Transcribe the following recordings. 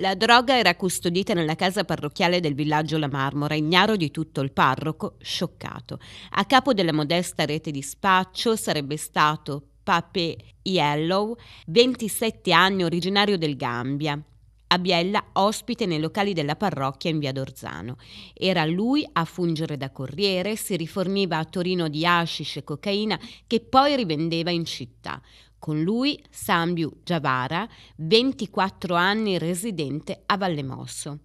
La droga era custodita nella casa parrocchiale del villaggio La Marmora, ignaro di tutto il parroco, scioccato. A capo della modesta rete di spaccio sarebbe stato Pape Yellow, 27 anni, originario del Gambia. A Biella, ospite nei locali della parrocchia in via Dorzano. Era lui a fungere da corriere, si riforniva a Torino di hashish e cocaina che poi rivendeva in città. Con lui Sambiu Giavara, 24 anni residente a Vallemosso,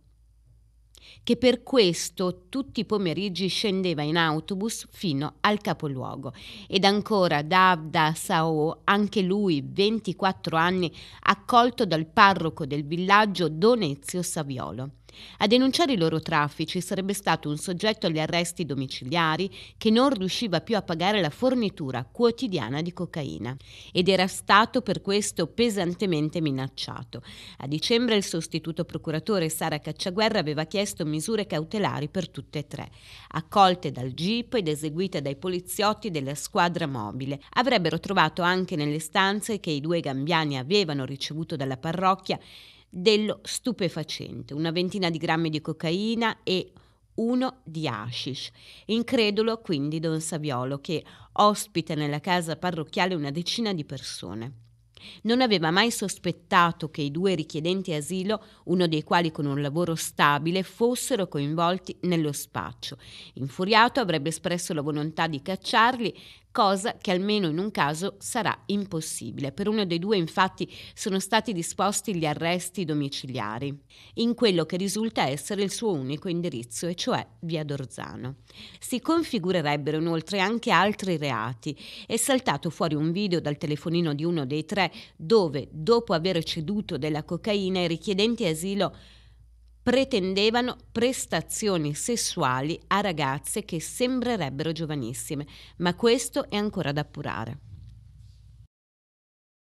che per questo tutti i pomeriggi scendeva in autobus fino al capoluogo. Ed ancora Davda Sao, anche lui 24 anni, accolto dal parroco del villaggio Donezio Saviolo. A denunciare i loro traffici sarebbe stato un soggetto agli arresti domiciliari che non riusciva più a pagare la fornitura quotidiana di cocaina ed era stato per questo pesantemente minacciato. A dicembre il sostituto procuratore Sara Cacciaguerra aveva chiesto misure cautelari per tutte e tre, accolte dal GIP ed eseguite dai poliziotti della squadra mobile. Avrebbero trovato anche nelle stanze che i due gambiani avevano ricevuto dalla parrocchia dello stupefacente, una ventina di grammi di cocaina e uno di hashish. Incredulo quindi Don Saviolo che ospita nella casa parrocchiale una decina di persone. Non aveva mai sospettato che i due richiedenti asilo, uno dei quali con un lavoro stabile, fossero coinvolti nello spaccio. Infuriato avrebbe espresso la volontà di cacciarli, cosa che almeno in un caso sarà impossibile. Per uno dei due infatti sono stati disposti gli arresti domiciliari, in quello che risulta essere il suo unico indirizzo, e cioè via Dorzano. Si configurerebbero inoltre anche altri reati. È saltato fuori un video dal telefonino di uno dei tre dove, dopo aver ceduto della cocaina, i richiedenti asilo pretendevano prestazioni sessuali a ragazze che sembrerebbero giovanissime, ma questo è ancora da appurare.